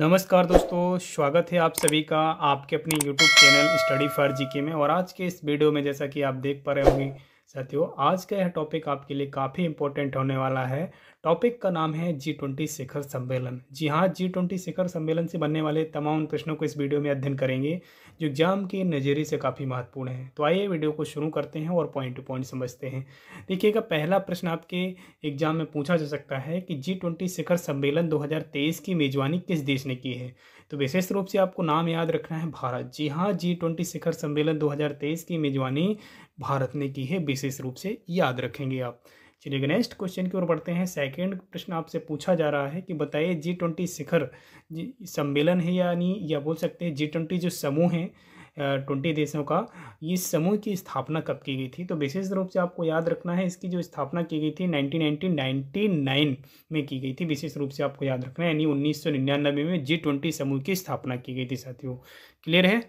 नमस्कार दोस्तों स्वागत है आप सभी का आपके अपने YouTube channel study for GK में और आज के इस वीडियो में जैसा कि आप देख पा रहे होंगे साथियों आज का यह टॉपिक आपके लिए काफ़ी इंपॉर्टेंट होने वाला है टॉपिक का नाम है जी ट्वेंटी शिखर सम्मेलन जी हाँ जी ट्वेंटी शिखर सम्मेलन से बनने वाले तमाम प्रश्नों को इस वीडियो में अध्ययन करेंगे जो एग्जाम के नज़रिए से काफ़ी महत्वपूर्ण है तो आइए वीडियो को शुरू करते हैं और पॉइंट टू पॉइंट समझते हैं देखिएगा पहला प्रश्न आपके एग्जाम में पूछा जा सकता है कि जी ट्वेंटी शिखर सम्मेलन दो की मेजबानी किस देश ने की है तो विशेष रूप से आपको नाम याद रखना है भारत जी हाँ जी ट्वेंटी शिखर सम्मेलन दो की मेजबानी भारत ने की है विशेष रूप से याद रखेंगे आप चलिए नेक्स्ट क्वेश्चन की ओर बढ़ते हैं सेकंड प्रश्न आपसे पूछा जा रहा है कि बताइए जी ट्वेंटी शिखर सम्मेलन है यानी या बोल सकते हैं जी ट्वेंटी जो समूह है ट्वेंटी देशों का ये समूह की स्थापना कब की गई थी तो विशेष रूप से आपको याद रखना है इसकी जो स्थापना की गई थी नाइनटीन नाइनटीन नाइन में की गई थी विशेष रूप से आपको याद रखना है यानी उन्नीस सौ में जी ट्वेंटी समूह की स्थापना की गई थी साथियों क्लियर है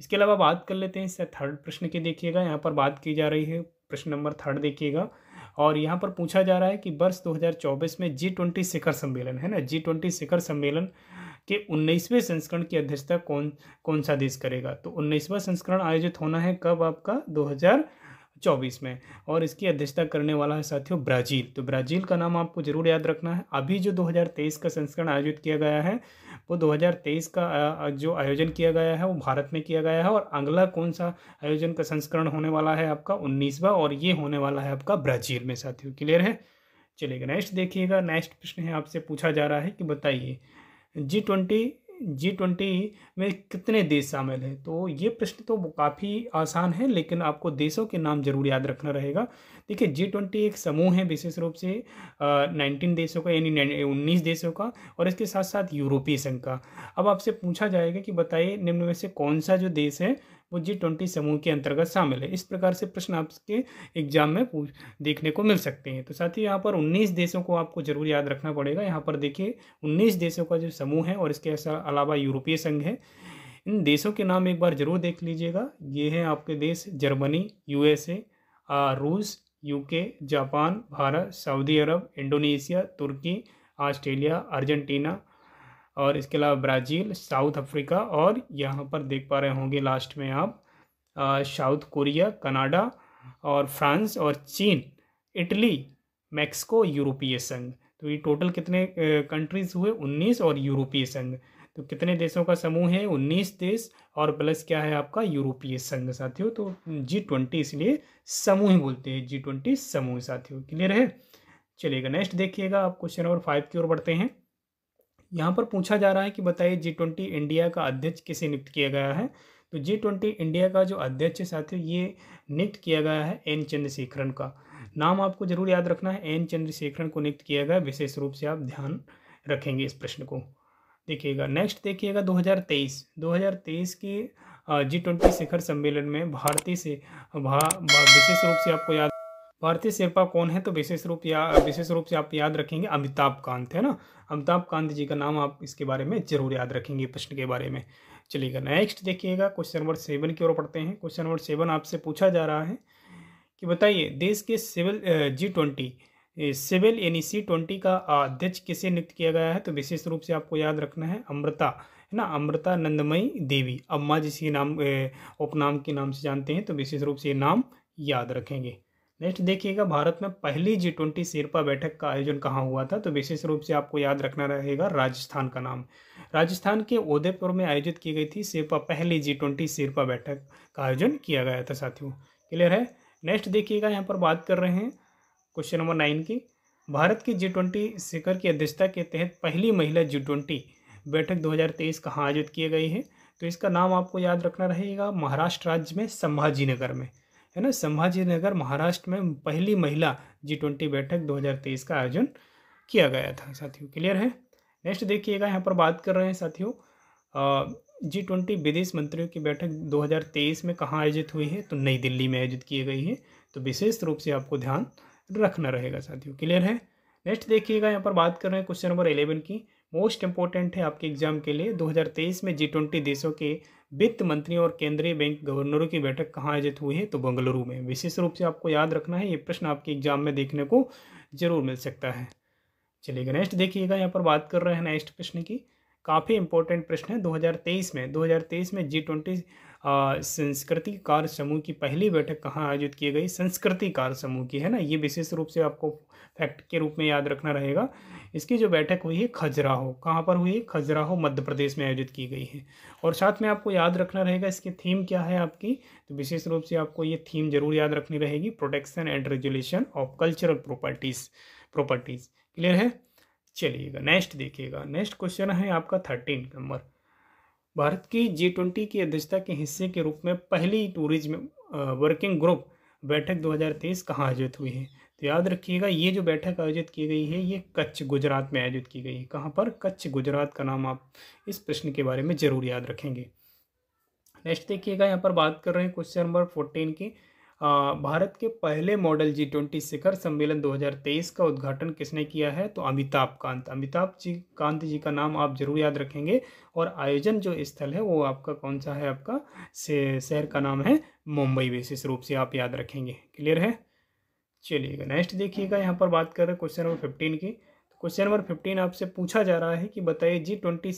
इसके अलावा बात कर लेते हैं इससे थर्ड प्रश्न की देखिएगा यहाँ पर बात की जा रही है प्रश्न नंबर थर्ड देखिएगा और यहाँ पर पूछा जा रहा है कि वर्ष 2024 में जी ट्वेंटी शिखर सम्मेलन है ना जी ट्वेंटी शिखर सम्मेलन के उन्नीसवें संस्करण की अध्यक्षता कौन कौन सा देश करेगा तो उन्नीसवा संस्करण आयोजित होना है कब आपका 2024 चौबीस में और इसकी अध्यक्षता करने वाला है साथियों ब्राज़ील तो ब्राज़ील का नाम आपको ज़रूर याद रखना है अभी जो 2023 का संस्करण आयोजित किया गया है वो 2023 का जो आयोजन किया गया है वो भारत में किया गया है और अगला कौन सा आयोजन का संस्करण होने वाला है आपका उन्नीसवा और ये होने वाला है आपका ब्राज़ील में साथियों क्लियर है चलिएगा नेक्स्ट देखिएगा नेक्स्ट प्रश्न है आपसे पूछा जा रहा है कि बताइए जी ट्वेंटी जी ट्वेंटी में कितने देश शामिल हैं तो ये प्रश्न तो काफ़ी आसान है लेकिन आपको देशों के नाम जरूर याद रखना रहेगा देखिए जी ट्वेंटी एक समूह है विशेष रूप से नाइनटीन देशों का यानी उन्नीस देशों का और इसके साथ साथ यूरोपीय संघ का अब आपसे पूछा जाएगा कि बताइए निम्न में से कौन सा जो देश है वो जी ट्वेंटी समूह के अंतर्गत शामिल है इस प्रकार से प्रश्न आपके एग्जाम में पूछ देखने को मिल सकते हैं तो साथ ही यहाँ पर उन्नीस देशों को आपको जरूर याद रखना पड़ेगा यहाँ पर देखिए उन्नीस देशों का जो समूह है और इसके अलावा यूरोपीय संघ है इन देशों के नाम एक बार जरूर देख लीजिएगा ये हैं आपके देश जर्मनी यूएसए रूस यूके जापान भारत सऊदी अरब इंडोनेशिया तुर्की ऑस्ट्रेलिया अर्जेंटीना और इसके अलावा ब्राज़ील साउथ अफ्रीका और यहाँ पर देख पा रहे होंगे लास्ट में आप साउथ कोरिया कनाडा और फ्रांस और चीन इटली मैक्सिको यूरोपीय संघ तो ये टोटल कितने कंट्रीज़ हुए उन्नीस और यूरोपीय संघ तो कितने देशों का समूह है उन्नीस देश और प्लस क्या है आपका यूरोपीय संघ साथियों तो जी ट्वेंटी इसलिए समूह ही बोलते हैं जी ट्वेंटी समूह साथियों क्लियर है चलिएगा नेक्स्ट देखिएगा आप क्वेश्चन नंबर फाइव की ओर बढ़ते हैं यहाँ पर पूछा जा रहा है कि बताइए जी ट्वेंटी इंडिया का अध्यक्ष किसे नियुक्त किया गया है तो जी ट्वेंटी इंडिया का जो अध्यक्ष साथियों ये नियुक्त किया गया है एन चंद्रशेखरन का नाम आपको जरूर याद रखना है एन चंद्रशेखरन को नियुक्त किया गया विशेष रूप से आप ध्यान रखेंगे इस प्रश्न को देखिएगा नेक्स्ट देखिएगा 2023 2023 के जी ट्वेंटी शिखर सम्मेलन में भारतीय से भा, भा विशेष रूप से आपको याद भारतीय शेरपा कौन है तो विशेष रूप या विशेष रूप से आप याद रखेंगे अमिताभ कांत है ना अमिताभ कांत जी का नाम आप इसके बारे में जरूर याद रखेंगे प्रश्न के बारे में चलिएगा नेक्स्ट देखिएगा क्वेश्चन नंबर सेवन की ओर पढ़ते हैं क्वेश्चन नंबर सेवन आपसे पूछा जा रहा है कि बताइए देश के civil G twenty civil E C twenty का अध्यक्ष किसे नियुक्त किया गया है तो विशेष रूप से आपको याद रखना है अमृता है ना अमृता नंदमयी देवी अम्मा जिसके नाम उपनाम के नाम से जानते हैं तो विशेष रूप से ये नाम याद रखेंगे नेक्स्ट देखिएगा भारत में पहली जी ट्वेंटी शेरपा बैठक का आयोजन कहाँ हुआ था तो विशेष रूप से आपको याद रखना रहेगा राजस्थान का नाम राजस्थान के उदयपुर में आयोजित की गई थी शेरपा पहली जी ट्वेंटी शेरपा बैठक का आयोजन किया गया था साथियों क्लियर है नेक्स्ट देखिएगा यहाँ पर बात कर रहे हैं क्वेश्चन नंबर नाइन की भारत की जी ट्वेंटी शिखर की अध्यक्षता के तहत पहली महिला जी ट्वेंटी बैठक 2023 कहाँ आयोजित की गई है तो इसका नाम आपको याद रखना रहेगा महाराष्ट्र राज्य में संभाजी नगर में है ना संभाजी नगर महाराष्ट्र में पहली महिला जी ट्वेंटी बैठक 2023 का आयोजन किया गया था साथियों क्लियर है नेक्स्ट देखिएगा यहाँ पर बात कर रहे हैं साथियों जी ट्वेंटी विदेश मंत्रियों की बैठक 2023 में कहाँ आयोजित हुई है तो नई दिल्ली में आयोजित की गई है तो विशेष रूप से आपको ध्यान रखना रहेगा साथियों क्लियर है नेक्स्ट देखिएगा यहाँ पर बात कर रहे हैं क्वेश्चन नंबर इलेवन की मोस्ट इंपॉर्टेंट है आपके एग्जाम के लिए 2023 में जी ट्वेंटी देशों के वित्त मंत्रियों और केंद्रीय बैंक गवर्नरों की बैठक कहाँ आयोजित हुई है तो बंगलुरु में विशेष रूप से आपको याद रखना है ये प्रश्न आपके एग्जाम में देखने को जरूर मिल सकता है चलिएगा नेक्स्ट देखिएगा यहाँ पर बात कर रहे हैं नेक्स्ट प्रश्न की काफ़ी इंपॉर्टेंट प्रश्न है 2023 में 2023 में जी ट्वेंटी संस्कृति कार्य समूह की पहली बैठक कहाँ आयोजित की गई संस्कृति कार्य समूह की है ना ये विशेष रूप से आपको फैक्ट के रूप में याद रखना रहेगा इसकी जो बैठक हुई है खजुराहो कहाँ पर हुई है खजुराहो मध्य प्रदेश में आयोजित की गई है और साथ में आपको याद रखना रहेगा इसकी थीम क्या है आपकी तो विशेष रूप से आपको ये थीम जरूर याद रखनी रहेगी protection and resolution of cultural properties properties clear है चलिएगा नेक्स्ट देखिएगा नेक्स्ट क्वेश्चन है आपका थर्टीन नंबर भारत की जी ट्वेंटी की अध्यक्षता के हिस्से के रूप में पहली टूरिज्म वर्किंग ग्रुप बैठक 2023 कहाँ आयोजित हुई है तो याद रखिएगा ये जो बैठक आयोजित की गई है ये कच्छ गुजरात में आयोजित की गई है कहाँ पर कच्छ गुजरात का नाम आप इस प्रश्न के बारे में ज़रूर याद रखेंगे नेक्स्ट देखिएगा यहाँ पर बात कर रहे हैं क्वेश्चन नंबर फोर्टीन की भारत के पहले मॉडल जी ट्वेंटी शिखर सम्मेलन 2023 का उद्घाटन किसने किया है तो अमिताभ कांत अमिताभ जी कांत जी का नाम आप जरूर याद रखेंगे और आयोजन जो स्थल है वो आपका कौन सा है आपका शहर का नाम है मुंबई विशेष रूप से आप याद रखेंगे क्लियर है चलिएगा नेक्स्ट देखिएगा यहाँ पर बात कर रहे हैं क्वेश्चन नंबर फिफ्टीन की क्वेश्चन नंबर फिफ्टीन आपसे पूछा जा रहा है कि बताइए जी ट्वेंटी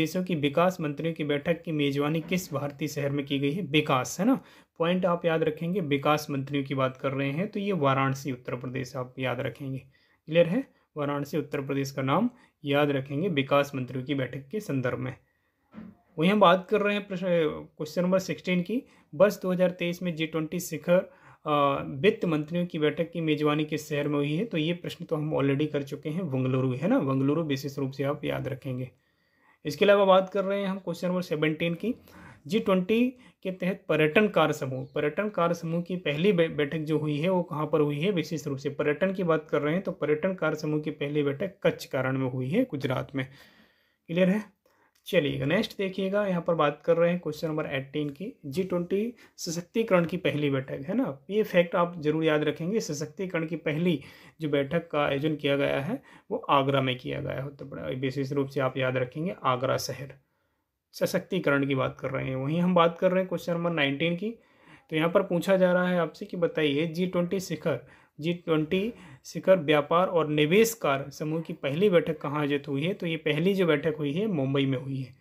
देशों की विकास मंत्रियों की बैठक की मेजबानी किस भारतीय शहर में की गई है विकास है ना पॉइंट आप याद रखेंगे विकास मंत्रियों की बात कर रहे हैं तो ये वाराणसी उत्तर प्रदेश आप याद रखेंगे क्लियर है वाराणसी उत्तर प्रदेश का नाम याद रखेंगे विकास मंत्रियों की बैठक के संदर्भ में वहीं हम बात कर रहे हैं क्वेश्चन नंबर सिक्सटीन की बस 2023 में जी ट्वेंटी शिखर वित्त मंत्रियों की बैठक की मेजबानी किस शहर में हुई है तो ये प्रश्न तो हम ऑलरेडी कर चुके हैं बंगलुरु है ना बंगलुरु विशेष रूप से आप याद रखेंगे इसके अलावा बात कर रहे हैं हम क्वेश्चन नंबर सेवनटीन की जी ट्वेंटी के तहत पर्यटन कार्य समूह पर्यटन कार्य समूह की पहली बैठक जो हुई है वो कहाँ पर हुई है विशेष रूप से पर्यटन की बात कर रहे हैं तो पर्यटन कार्य समूह की पहली बैठक कच्छ कारण में हुई है गुजरात में क्लियर है चलिएगा नेक्स्ट देखिएगा यहाँ पर बात कर रहे हैं क्वेश्चन नंबर एट्टीन की जी ट्वेंटी सशक्तिकरण की पहली बैठक है ना ये फैक्ट आप जरूर याद रखेंगे सशक्तिकरण की पहली जो बैठक का आयोजन किया गया है वो आगरा में किया गया है उत्तर तो प्रदेश विशेष रूप से आप याद रखेंगे आगरा शहर सशक्तिकरण की बात कर रहे हैं वहीं हम बात कर रहे हैं क्वेश्चन नंबर नाइनटीन की तो यहाँ पर पूछा जा रहा है आपसे कि बताइए जी ट्वेंटी शिखर जी ट्वेंटी शिखर व्यापार और निवेश कार समूह की पहली बैठक कहाँ आयोजित हुई है तो ये पहली जो बैठक हुई है मुंबई में हुई है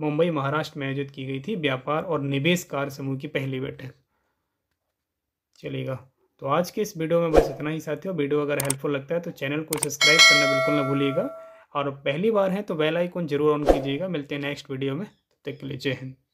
मुंबई महाराष्ट्र में आयोजित की गई थी व्यापार और निवेश कार समूह की पहली बैठक चलेगा तो आज के इस वीडियो में बस इतना ही साथियों वीडियो अगर हेल्पफुल लगता है तो चैनल को सब्सक्राइब करना बिल्कुल ना भूलिएगा और पहली बार है तो बेल आइकन जरूर ऑन कीजिएगा मिलते हैं नेक्स्ट वीडियो में तब तक के लिए जय हिंद